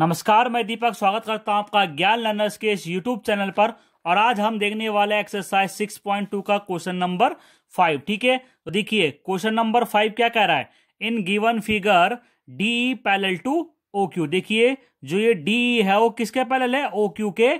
नमस्कार मैं दीपक स्वागत करता हूं आपका ज्ञान लर्नर्स के इस यूट्यूब चैनल पर और आज हम देखने वाले एक्सरसाइज 6.2 का क्वेश्चन नंबर फाइव ठीक है तो देखिए क्वेश्चन नंबर फाइव क्या कह रहा है in given figure D parallel to O Q देखिए जो ये डी e है वो किसके पैरल है ओ क्यू के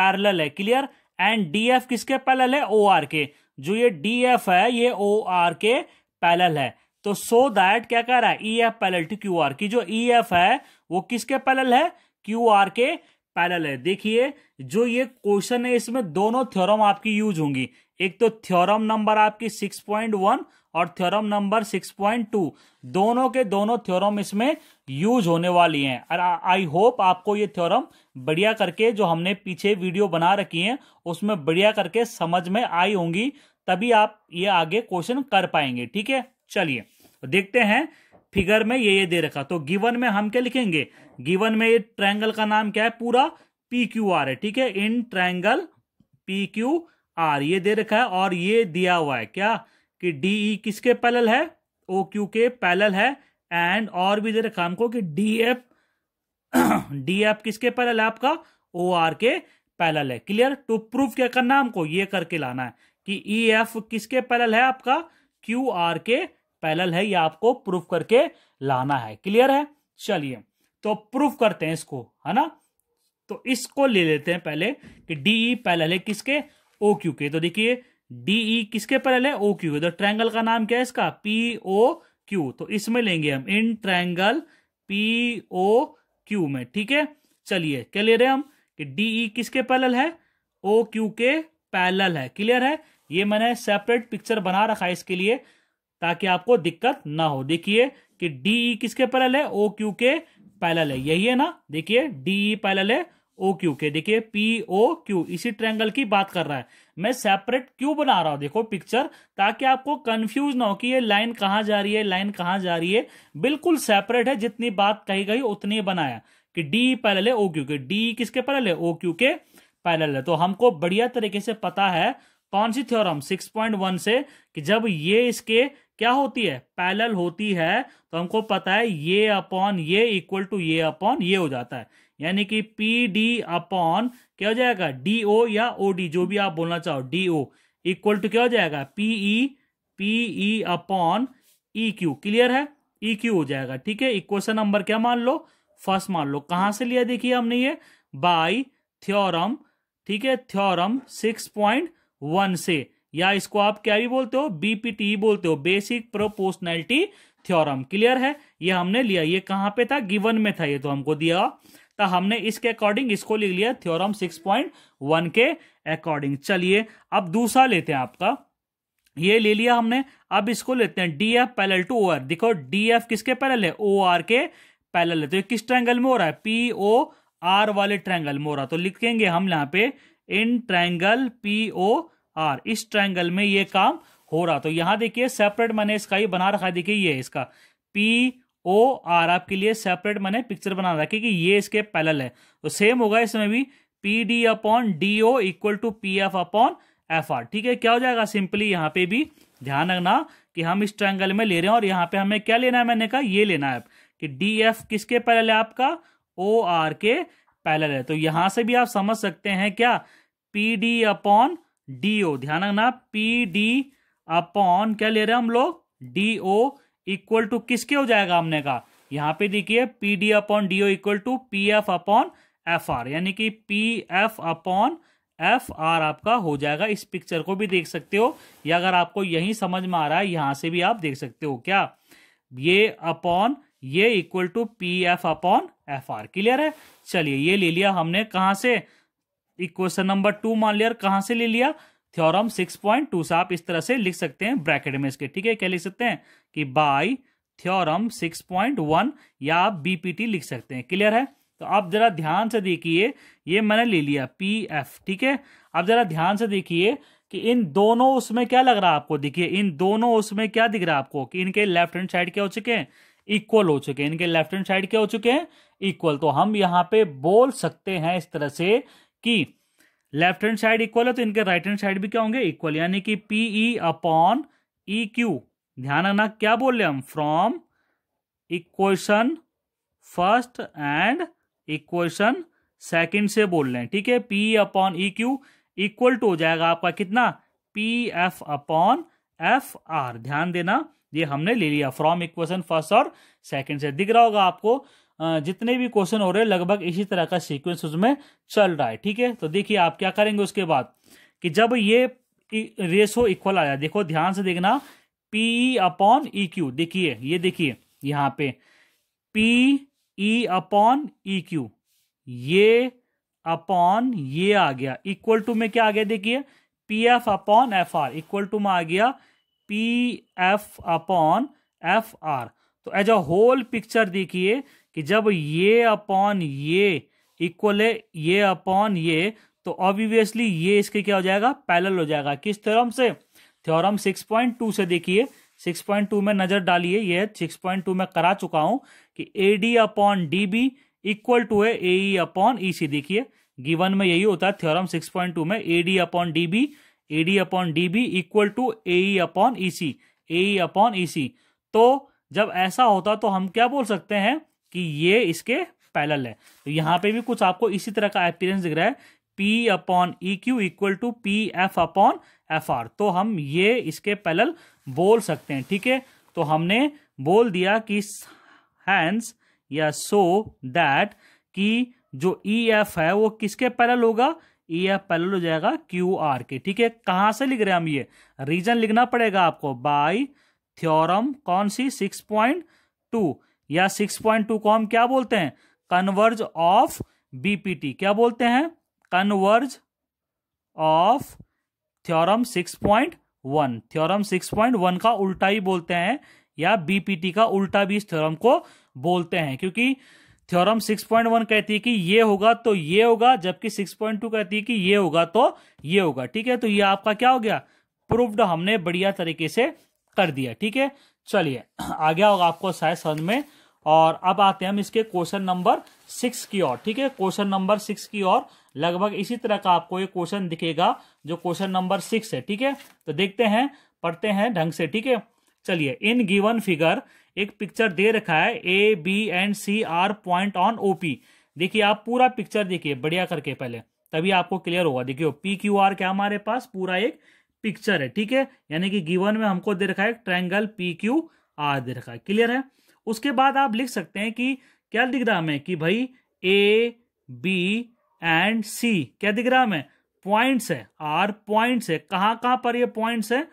पैरल है क्लियर एंड डी एफ किसके पैरल है ओ आर के जो ये डी एफ है ये ओ आर के पैरल है तो सो so दैट क्या कह रहा है E F parallel to Q R की जो ई e एफ है वो किसके पैनल है क्यू आर के पैनल है देखिए जो ये क्वेश्चन है इसमें दोनों थ्योरम आपकी यूज होंगी एक तो थ्योरम नंबर आपकी सिक्स पॉइंट वन और theorem number six point two दोनों के दोनों थ्योरम इसमें यूज होने वाली हैं और आई होप आपको ये थ्योरम बढ़िया करके जो हमने पीछे वीडियो बना रखी है उसमें बढ़िया करके समझ में आई होंगी तभी आप ये आगे क्वेश्चन कर पाएंगे ठीक है चलिए तो देखते हैं फिगर में ये ये दे रखा तो गिवन में हम क्या लिखेंगे गिवन में ये ट्रायंगल का नाम क्या है पूरा पी क्यू आर है ठीक है in triangle P Q R ये दे रखा है और ये दिया हुआ है क्या कि डी ई e किसके पैरल है ओ क्यू के पैरल है एंड और भी दे रखा हमको कि डी एफ डी एफ किसके पैरल है आपका ओ आर के पैलल है क्लियर टू प्रूफ क्या करना हमको ये करके लाना है कि ई e एफ किसके पैरल है आपका क्यू आर के पैरल है ये आपको प्रूफ करके लाना है क्लियर है चलिए तो प्रूफ करते हैं इसको है ना तो इसको ले लेते हैं पहले कि डीई e पैरल है किसके ओ क्यू के तो देखिए डीई e किसके पैरल है ओ क्यू के तो ट्रैंगल का नाम क्या है इसका पी ओ क्यू तो इसमें लेंगे हम in triangle P O Q में ठीक है चलिए क्या ले रहे हैं हम कि डीई e किसके पैरल है ओ क्यू के पैरल है क्लियर है ये मैंने सेपरेट पिक्चर बना रखा है इसके लिए ताकि आपको दिक्कत ना हो देखिए कि डी किसके पैरल है ओ क्यू के पैरल है यही है ना देखिए डी पैरल है ओ क्यू के देखिए पी ओ क्यू इसी ट्रायंगल की बात कर रहा है मैं सेपरेट क्यू बना रहा हूं देखो पिक्चर ताकि आपको कंफ्यूज ना हो कि ये लाइन कहाँ जा रही है लाइन कहाँ जा रही है बिल्कुल सेपरेट है जितनी बात कही गई उतनी बनाया कि डी पैरल है ओ क्यू के डी किसके पैरल है ओ क्यू के पैरल है तो हमको बढ़िया तरीके से पता है कौन सी थ्योरम वन से कि जब ये इसके क्या होती है पैरेलल होती है तो हमको पता है ये अपॉन ये इक्वल टू ये अपॉन ये हो जाता है यानी कि पी डी अपॉन क्या हो जाएगा डी ओ या ओ डी जो भी आप बोलना चाहो डी ओ इक्वल टू क्या हो जाएगा P E P E e, e upon E e Q clear है ई क्यू हो जाएगा ठीक है इक्वेशन नंबर क्या मान लो फर्स्ट मान लो कहां से लिया देखिए हमने ये बाई थ्योरम ठीक है थ्योरम सिक्स पॉइंट वन से या इसको आप क्या भी बोलते हो बीपीटी बोलते हो बेसिक प्रोपोर्शनैलिटी थ्योरम क्लियर है ये हमने लिया ये कहाँ पे था गिवन में था ये तो हमको दिया तो हमने इसके अकॉर्डिंग इसको लिख लिया थ्योरम 6.1 के अकॉर्डिंग चलिए अब दूसरा लेते हैं आपका ये ले लिया हमने अब इसको लेते हैं D F parallel to O R देखो डी एफ किसके पैरल है ओ आर के पैरल है तो ये किस ट्रैंगल में हो रहा है पी ओ आर वाले ट्रैंगल में हो रहा है तो लिखेंगे हम यहाँ पे in triangle P O R इस ट्राइंगल में ये काम हो रहा तो यहां देखिए सेपरेट मैंने इसका ये बना रखा है देखिए ये इसका पी ओ आर आपके लिए सेपरेट मैंने पिक्चर बना रखा है क्योंकि ये इसके पैरल है तो सेम होगा इसमें भी P D upon D O equal to P F upon F R ठीक है क्या हो जाएगा सिंपली यहाँ पे भी ध्यान रखना कि हम इस ट्राइंगल में ले रहे हैं और यहाँ पे हमें क्या लेना है मैंने कहा ये लेना है कि डी एफ किसके पैनल है आपका ओ आर के पैनल है तो यहां से भी आप समझ सकते हैं क्या पी डी अपॉन डीओ ध्यान रखना पी डी अपॉन क्या ले रहे हैं हम लोग डी ओ इक्वल टू किसके हो जाएगा हमने कहा यहां पे देखिए P D upon D O equal to P F upon F R यानी कि P F upon F R आपका हो जाएगा इस पिक्चर को भी देख सकते हो या अगर आपको यही समझ में आ रहा है यहां से भी आप देख सकते हो क्या ये अपॉन ये equal to P F upon F R clear है चलिए ये ले लिया हमने कहा से इक्वेशन नंबर टू मान लिया कहां से ले लिया थ्योरम सिक्स पॉइंट टू से आप इस तरह से लिख सकते हैं ब्रैकेट में इसके ठीक है क्या लिख सकते हैं कि by theorem six point one या आप बीपीटी लिख सकते हैं क्लियर है तो आप जरा ध्यान से देखिए ये मैंने ले लिया पी एफ ठीक है आप जरा ध्यान से देखिए कि इन दोनों उसमें क्या लग रहा है आपको देखिए इन दोनों उसमें क्या दिख रहा है आपको कि इनके लेफ्ट हैंड साइड क्या हो चुके हैं इक्वल हो चुके हैं इनके लेफ्ट हैंड साइड क्या हो चुके हैं इक्वल तो हम यहाँ पे बोल सकते हैं इस तरह से कि लेफ्ट हैंड साइड इक्वल है तो इनके राइट हैंड साइड भी क्या होंगे इक्वल यानी कि पीई अपॉन ई क्यू ध्यान रखना क्या बोल रहे हम from equation first and equation second से बोल रहे हैं ठीक है P upon E Q equal to हो जाएगा आपका कितना P F upon F R ध्यान देना ये हमने ले लिया फ्रॉम इक्वेशन फर्स्ट और सेकंड से दिख रहा होगा आपको जितने भी क्वेश्चन हो रहे हैं लगभग इसी तरह का सीक्वेंस उसमें चल रहा है ठीक है तो देखिए आप क्या करेंगे उसके बाद कि जब ये रेशो इक्वल आया देखो ध्यान से देखना पी अपॉन ई क्यू देखिए ये देखिए यहां पे P E upon E Q ये अपॉन ये आ गया इक्वल टू में क्या आ गया देखिए P F upon F R equal to में आ गया P F upon F R तो एज अ होल पिक्चर देखिए कि जब ये अपॉन ये इक्वल है ये अपॉन ये तो ऑब्वियसली ये इसके क्या हो जाएगा पैरेलल हो जाएगा किस थ्योरम से थ्योरम 6.2 से देखिए 6.2 में नजर डालिए ये 6.2 में करा चुका हूं कि A D upon D B equal to है ए ई अपॉन ई सी देखिए गिवन में यही होता है थ्योरम 6.2 में A D upon D B A D upon D B equal to A E upon E C A E upon E C तो जब ऐसा होता तो हम क्या बोल सकते हैं कि ये इसके पैरल है तो यहाँ पे भी कुछ आपको इसी तरह का अपीरेंस दिख रहा है P upon E Q equal to P F upon F R तो हम ये इसके पैरल बोल सकते हैं ठीक है तो हमने बोल दिया कि हैंस या सो दैट कि जो ई e एफ है वो किसके पैरल होगा ई एफ पैरल हो जाएगा क्यू आर के ठीक है कहाँ से लिख रहे हैं हम ये रीजन लिखना पड़ेगा आपको बाई थ्योरम कौन सी सिक्स पॉइंट टू या 6.2 को हम क्या बोलते हैं कन्वर्ज ऑफ बीपीटी क्या बोलते हैं कन्वर्ज ऑफ थ्योरम 6.1 थ्योरम 6.1 का उल्टा ही बोलते हैं या बीपीटी का उल्टा भी इस थ्योरम को बोलते हैं क्योंकि थ्योरम 6.1 कहती है कि ये होगा तो ये होगा जबकि 6.2 कहती है कि ये होगा तो ये होगा ठीक है तो ये आपका क्या हो गया प्रूव्ड हमने बढ़िया तरीके से कर दिया ठीक है चलिए आ गया होगा आपको शायद समझ में और अब आते हैं हम इसके क्वेश्चन नंबर सिक्स की ओर ठीक है क्वेश्चन नंबर सिक्स की ओर लगभग इसी तरह का आपको ये क्वेश्चन दिखेगा जो क्वेश्चन नंबर सिक्स है ठीक है तो देखते हैं पढ़ते हैं ढंग से ठीक है चलिए इन गिवन फिगर एक पिक्चर दे रखा है A B and C are point on O P देखिए आप पूरा पिक्चर देखिए बढ़िया करके पहले तभी आपको क्लियर होगा देखिए पी क्यू आर क्या हमारे पास पूरा एक पिक्चर है ठीक है यानी कि गिवन में हमको दे रखा है ट्राइंगल पी क्यू आर दे रखा है क्लियर है उसके बाद आप लिख सकते हैं कि क्या दिख रहा हमें कि भाई ए बी एंड सी क्या दिख रहा हमें पॉइंट्स है आर पॉइंट्स है कहाँ कहाँ पर ये पॉइंट्स है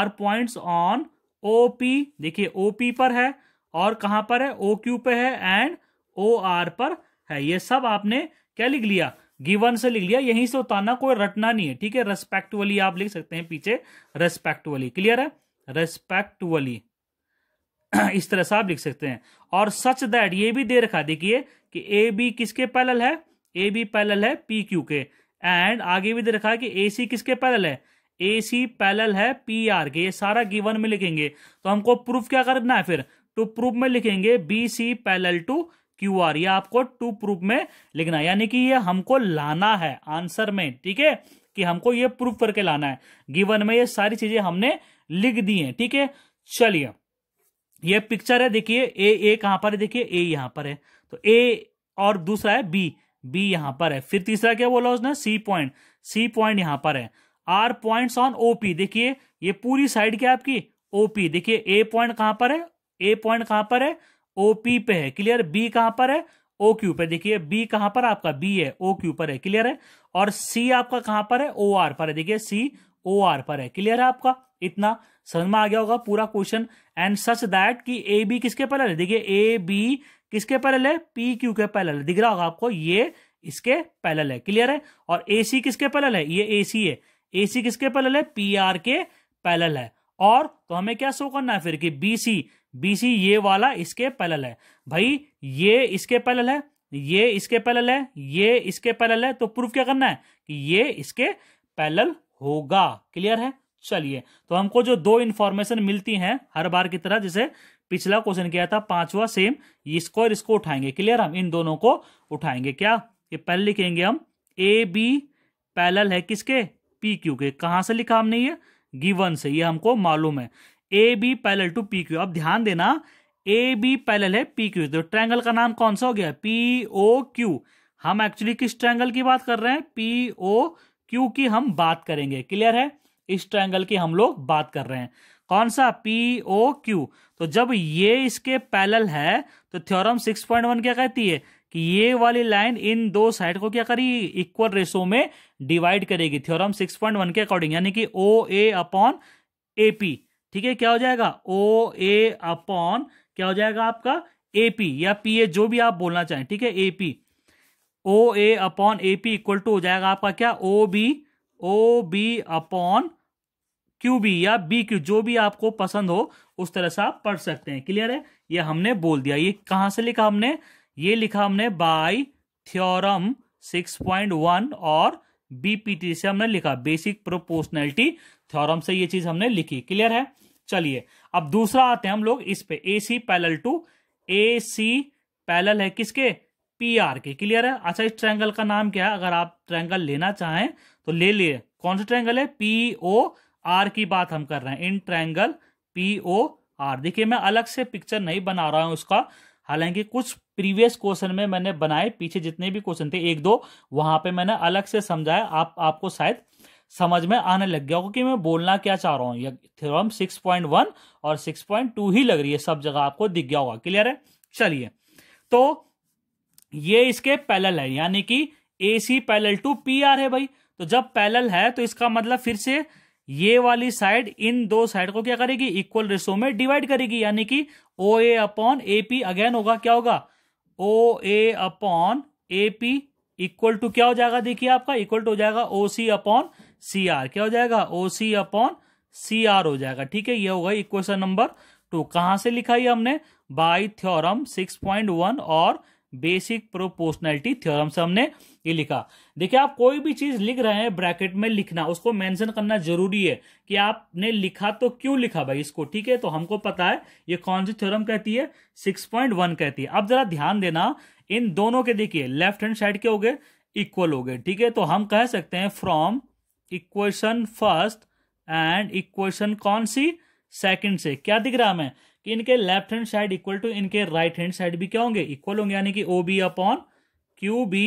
are points on O P देखिए ओ पी पर है और कहाँ पर है ओ क्यू पे है एंड ओ आर पर है ये सब आपने क्या लिख लिया गिवन से लिख लिया यहीं से उतारना कोई रटना नहीं है ठीक है रेस्पेक्टुअली आप लिख सकते हैं पीछे रेस्पेक्टुअली क्लियर है रेस्पेक्टुअली इस तरह से आप लिख सकते हैं और सच दैट ये भी दे रखा देखिए कि ए बी किसके पैरल है ए बी पैरल है पी क्यू के एंड आगे भी दे रखा है कि ए सी किसके पैरल है ए सी पैरल है पी आर के ये सारा गिवन में लिखेंगे तो हमको प्रूफ क्या करना है फिर टू प्रूफ में लिखेंगे B C parallel to Q R ये आपको टू प्रूफ में लिखना है हाँ, यानी कि ये हमको लाना है आंसर में ठीक है कि हमको ये प्रूफ करके लाना है गिवन में ये सारी चीजें हमने लिख दी हैं ठीक है चलिए ये पिक्चर है देखिए ए ए कहां पर है देखिए ए यहां पर है तो ए और दूसरा है बी बी यहां पर है फिर तीसरा क्या बोला उसने सी पॉइंट सी पॉइंट यहां पर है आर पॉइंट्स ऑन ओपी देखिए ये पूरी साइड क्या आपकी ओपी देखिए ए पॉइंट कहां पर है ए पॉइंट कहां पर है ओ पी पे है क्लियर बी कहां पर है ओ क्यू पे देखिए बी कहां पर आपका बी है ओ क्यू पर है क्लियर है और सी आपका कहां पर है ओ आर पर है देखिए सी ओ आर पर है क्लियर है आपका इतना समझ में आ गया होगा पूरा क्वेश्चन एंड सच दैट कि ए बी किसके पैरेलल है देखिए ए बी किसके पैरेलल है पी क्यू के पैरेलल है दिख रहा होगा आपको ये इसके पैरेलल है क्लियर है और ए सी किसके पैरेलल है ये ए सी है ए सी किसके पैरेलल है पी आर के पैरेलल है और तो हमें क्या शो करना है फिर कि बी सी बीसी ये वाला इसके पैलल है भाई ये इसके पैलल है ये इसके पैलल है ये इसके पैलल है तो प्रूफ क्या करना है कि ये इसके पैलल होगा क्लियर है चलिए तो हमको जो दो इंफॉर्मेशन मिलती हैं हर बार की तरह जैसे पिछला क्वेश्चन किया था पांचवा सेम इसको और इसको उठाएंगे क्लियर हम इन दोनों को उठाएंगे क्या ये पहले लिखेंगे हम ए बी पैलल है किसके पी क्यू के कहां से लिखा हमने ये गिवन से ये हमको मालूम है A B parallel to P Q अब ध्यान देना ए बी पैरल है पी क्यू तो ट्रायंगल का नाम कौन सा हो गया पी ओ क्यू हम एक्चुअली किस ट्रायंगल की बात कर रहे हैं पी ओ क्यू की हम बात करेंगे क्लियर है इस ट्रायंगल की हम लोग बात कर रहे हैं कौन सा पी ओ क्यू तो जब ये इसके पैरल है तो थ्योरम 6.1 क्या कहती है कि ये वाली लाइन इन दो साइड को क्या करी इक्वल रेशो में डिवाइड करेगी थ्योरम 6.1 के अकॉर्डिंग यानी कि O A upon A P ठीक है क्या हो जाएगा ओ ए अपॉन क्या हो जाएगा आपका एपी या पी ए जो भी आप बोलना चाहें ठीक है A P O A upon A P equal to हो जाएगा आपका क्या O B O B upon Q B या बी क्यू जो भी आपको पसंद हो उस तरह से आप पढ़ सकते हैं क्लियर है ये हमने बोल दिया ये कहां से लिखा हमने ये लिखा हमने बाय थ्योरम 6.1 और बीपीटी से हमने लिखा बेसिक प्रोपोर्शनैलिटी थ्योरम से ये चीज हमने लिखी क्लियर है चलिए अब दूसरा आते हैं हम लोग इस पे ए C parallel to A C पैलल है किसके पी आर के क्लियर है अच्छा इस ट्रैंगल का नाम क्या है अगर आप ट्रैंगल लेना चाहें तो ले लिए कौन सा ट्रैंगल है पी ओ आर की बात हम कर रहे हैं in triangle P O R देखिए मैं अलग से पिक्चर नहीं बना रहा हूं उसका हालांकि कुछ प्रीवियस क्वेश्चन में मैंने बनाए पीछे जितने भी क्वेश्चन थे एक दो वहां पे मैंने अलग से समझाया आप आपको शायद समझ में आने लग गया क्योंकि मैं बोलना क्या चाह रहा हूँ ये थ्योरम 6.1 और 6.2 ही लग रही है सब जगह आपको दिख गया होगा क्लियर है चलिए तो ये इसके पैलल है यानी कि A C parallel to P R है भाई तो जब पैलल है तो इसका मतलब फिर से ये वाली साइड इन दो साइड को क्या करेगी इक्वल रेशो में डिवाइड करेगी यानी कि O A upon A P again होगा क्या होगा O A upon A P equal to क्या हो जाएगा देखिए आपका इक्वल टू हो जाएगा O C upon C are क्या हो जाएगा O C upon C are हो जाएगा ठीक है ये होगा इक्वेशन नंबर टू कहां से लिखा है हमने by theorem six point one और बेसिक प्रोपोर्शनैलिटी थ्योरम से हमने ये लिखा देखिए आप कोई भी चीज लिख रहे हैं ब्रैकेट में लिखना उसको मेंशन करना जरूरी है कि आपने लिखा तो क्यों लिखा भाई इसको ठीक है तो हमको पता है ये कौन सी थ्योरम कहती है 6.1 कहती है अब जरा ध्यान देना इन दोनों के देखिए लेफ्ट हैंड साइड के हो गए इक्वल हो गए ठीक है तो हम कह सकते हैं from equation first and equation कौन सी सेकंड से क्या दिख रहा हमें कि इनके left hand side equal to इनके राइट हैंड साइड भी क्या होंगे इक्वल होंगे यानी कि O B upon Q B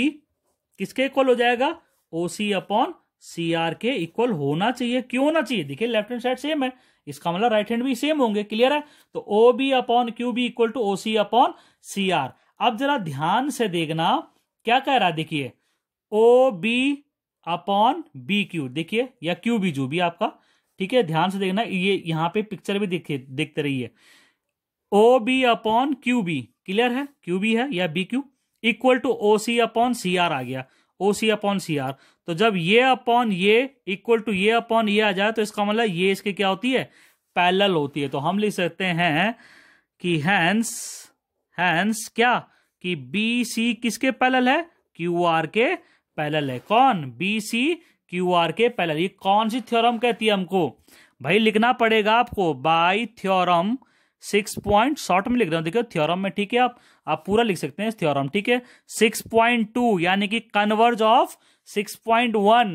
किसके इक्वल हो जाएगा O C upon C R के इक्वल होना चाहिए क्यों होना चाहिए देखिए लेफ्ट हैंड साइड सेम है इसका मतलब राइट हैंड भी सेम होंगे क्लियर है तो O B upon Q B equal to O C upon C R अब जरा ध्यान से देखना क्या कह रहा है देखिए O B upon B Q देखिए या क्यू बी जो भी आपका ठीक है ध्यान से देखना ये यहाँ पे पिक्चर भी देखे देखते रहिए O B upon Q B clear है क्यू बी है या B Q equal to O C upon C R आ गया O C upon C are तो जब ये अपॉन ये इक्वल टू ये अपॉन ये आ जाए तो इसका मतलब ये इसके क्या होती है पैरेलल होती है तो हम लिख सकते हैं कि हैंस हैंस क्या कि बी सी किसके पैरेलल है क्यू आर के पैरेलल है कौन बी सी क्यू आर के पैरेलल ये कौन सी थ्योरम कहती है हमको भाई लिखना पड़ेगा आपको by theorem six point short में लिख रहा हूँ देखियो थ्योरम में ठीक है आप आप पूरा लिख सकते हैं इस थ्योरम ठीक है सिक्स पॉइंट टू यानी कि converse of six point one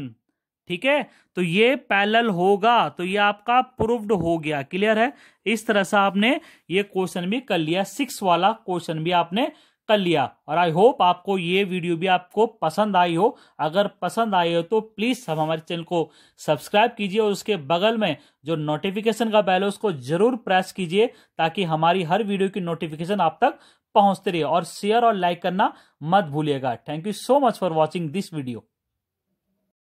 ठीक है तो ये पैलल होगा तो ये आपका प्रूव्ड हो गया क्लियर है इस तरह से आपने ये क्वेश्चन भी कर लिया सिक्स वाला क्वेश्चन भी आपने कर लिया और आई होप आपको ये वीडियो भी आपको पसंद आई हो अगर पसंद आई हो तो प्लीज़ हम हमारे चैनल को सब्सक्राइब कीजिए और उसके बगल में जो नोटिफिकेशन का बैल है उसको ज़रूर प्रेस कीजिए ताकि हमारी हर वीडियो की नोटिफिकेशन आप तक पहुंचते रहे और शेयर और लाइक करना मत भूलिएगा thank you so much for watching this video